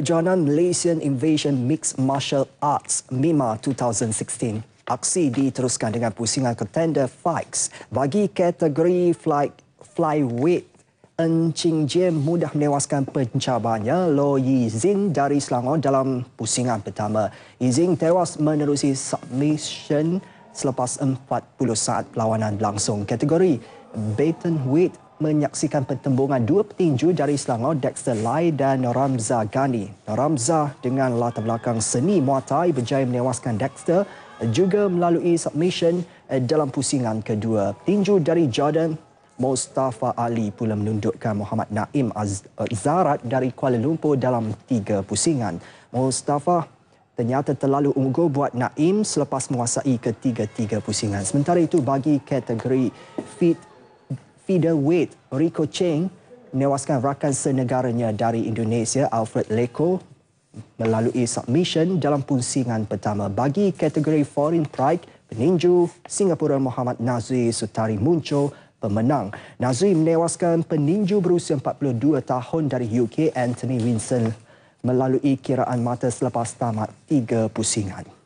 Jordan Malaysian Invasion Mixed Martial Arts MIMA 2016. Aksi diteruskan dengan pusingan contender fights bagi kategori fly, flyweight En Ching Jie mudah menewaskan pencabarnya Lo Yi Zin dari Selangor dalam pusingan pertama. Yi Zin tewas menerusi submission selepas 40 saat perlawanan berlangsung kategori Baton Weight menyaksikan pertembungan dua petinju dari Selangor, Dexter Lai dan Ramza Ghani. Ramza dengan latar belakang seni muatai berjaya menewaskan Dexter juga melalui submission eh, dalam pusingan kedua. Petinju dari Jordan, Mustafa Ali pula menundukkan Muhammad Naim eh, Zarat dari Kuala Lumpur dalam tiga pusingan. Mustafa ternyata terlalu unggul buat Naim selepas menguasai ketiga-tiga pusingan. Sementara itu bagi kategori fit featherweight Rico Cheng menewaskan rakan senegaranya dari Indonesia Alfred Leko melalui submission dalam pusingan pertama bagi kategori foreign pride peninju Singapura Muhammad Nazri Sutari Muncho pemenang. Nazri menewaskan peninju berusia 42 tahun dari UK Anthony Winston melalui kiraan mata selepas tamat tiga pusingan.